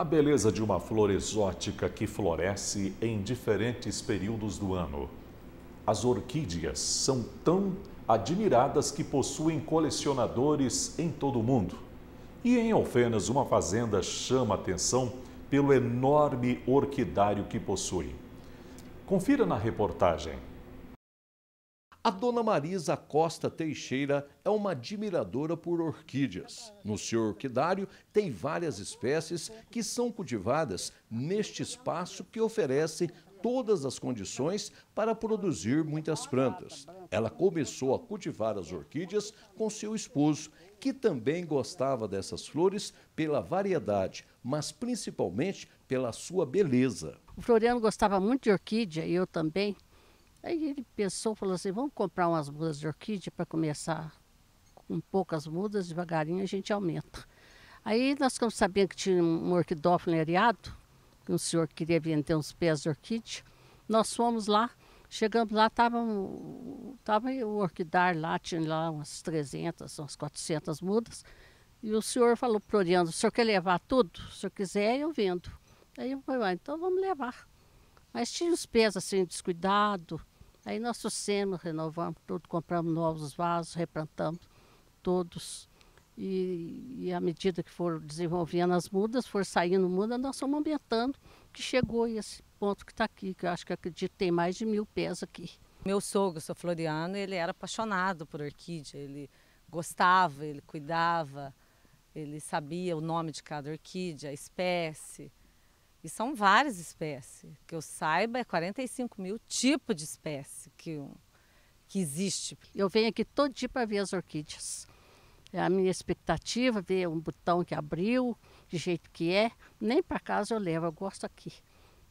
A beleza de uma flor exótica que floresce em diferentes períodos do ano. As orquídeas são tão admiradas que possuem colecionadores em todo o mundo. E em Alfenas, uma fazenda chama atenção pelo enorme orquidário que possui. Confira na reportagem. A dona Marisa Costa Teixeira é uma admiradora por orquídeas. No seu orquidário tem várias espécies que são cultivadas neste espaço que oferece todas as condições para produzir muitas plantas. Ela começou a cultivar as orquídeas com seu esposo, que também gostava dessas flores pela variedade, mas principalmente pela sua beleza. O Floriano gostava muito de orquídea e eu também. Aí ele pensou, falou assim, vamos comprar umas mudas de orquídea para começar com poucas mudas, devagarinho a gente aumenta. Aí nós ficamos sabendo que tinha um orquidófilo areado, que um senhor queria vender uns pés de orquídea. Nós fomos lá, chegamos lá, estava tava o orquidar lá, tinha lá umas 300, umas 400 mudas. E o senhor falou para o Oriano, o senhor quer levar tudo? Se o senhor quiser, eu vendo. Aí eu falei, então vamos levar. Mas tinha os pés assim, descuidado, Aí nós trouxemos, renovamos tudo, compramos novos vasos, replantamos todos. E, e, à medida que for desenvolvendo as mudas, for saindo muda, nós estamos aumentando, que chegou esse ponto que está aqui, que eu acho que acredito que tem mais de mil pés aqui. Meu sogro, seu Floriano, ele era apaixonado por orquídea, ele gostava, ele cuidava, ele sabia o nome de cada orquídea, a espécie. E são várias espécies. Que eu saiba, é 45 mil tipos de espécie que, que existe. Eu venho aqui todo dia para ver as orquídeas. É a minha expectativa ver um botão que abriu, de jeito que é. Nem para casa eu levo, eu gosto aqui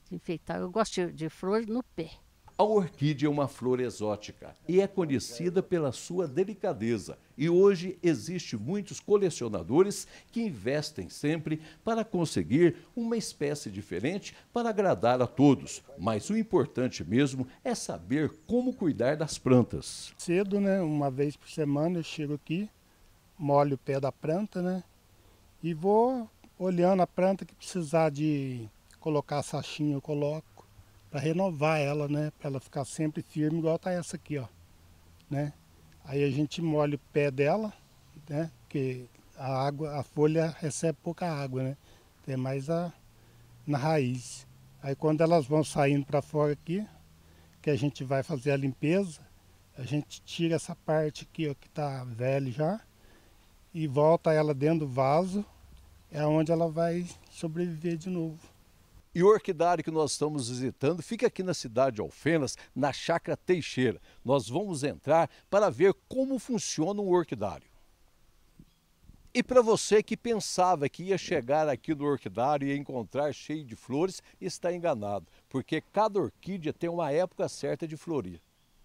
de enfeitar. Eu gosto de, de flores no pé. A orquídea é uma flor exótica e é conhecida pela sua delicadeza. E hoje existem muitos colecionadores que investem sempre para conseguir uma espécie diferente para agradar a todos. Mas o importante mesmo é saber como cuidar das plantas. Cedo, né? Uma vez por semana eu chego aqui, molho o pé da planta, né? E vou olhando a planta que precisar de colocar sachinho, eu coloco para renovar ela, né? Para ela ficar sempre firme, igual tá essa aqui, ó, né? Aí a gente molha o pé dela, né? Porque a água, a folha recebe pouca água, né? Tem é mais a na raiz. Aí quando elas vão saindo para fora aqui, que a gente vai fazer a limpeza, a gente tira essa parte aqui, ó, que tá velha já, e volta ela dentro do vaso, é onde ela vai sobreviver de novo. E o orquidário que nós estamos visitando fica aqui na cidade de Alfenas, na Chácara Teixeira. Nós vamos entrar para ver como funciona um orquidário. E para você que pensava que ia chegar aqui no orquidário e encontrar cheio de flores, está enganado, porque cada orquídea tem uma época certa de florir.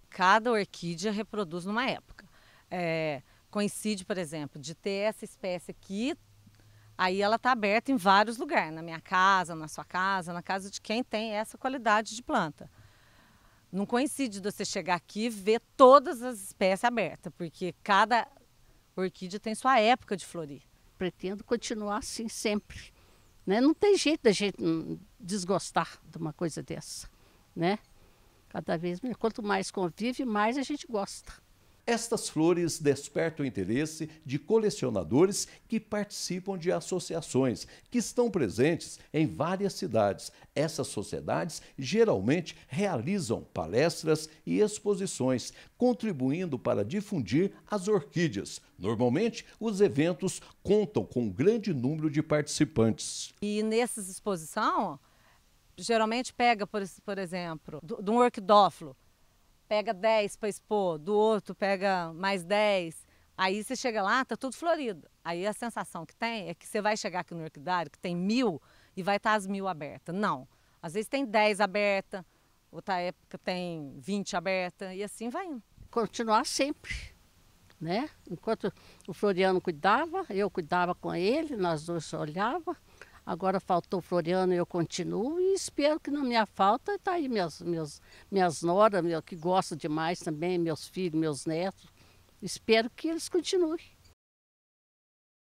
Cada orquídea reproduz numa época. É, coincide, por exemplo, de ter essa espécie aqui Aí ela está aberta em vários lugares, na minha casa, na sua casa, na casa de quem tem essa qualidade de planta. Não coincide você chegar aqui e ver todas as espécies abertas, porque cada orquídea tem sua época de florir. Pretendo continuar assim sempre. Né? Não tem jeito da gente desgostar de uma coisa dessa, né? Cada vez, quanto mais convive, mais a gente gosta. Estas flores despertam o interesse de colecionadores que participam de associações, que estão presentes em várias cidades. Essas sociedades geralmente realizam palestras e exposições, contribuindo para difundir as orquídeas. Normalmente, os eventos contam com um grande número de participantes. E nessas exposições, geralmente pega, por, por exemplo, de um orquidófilo pega 10 para expor, do outro pega mais 10. Aí você chega lá, tá tudo florido. Aí a sensação que tem é que você vai chegar aqui no orquidário, que tem mil, e vai estar tá as mil abertas. Não. Às vezes tem 10 abertas, outra época tem 20 abertas, e assim vai indo. Continuar sempre. Né? Enquanto o Floriano cuidava, eu cuidava com ele, nós dois olhava. Agora faltou Floriano e eu continuo e espero que na minha falta está aí meus, meus, minhas noras, meu, que gostam demais também, meus filhos, meus netos. Espero que eles continuem.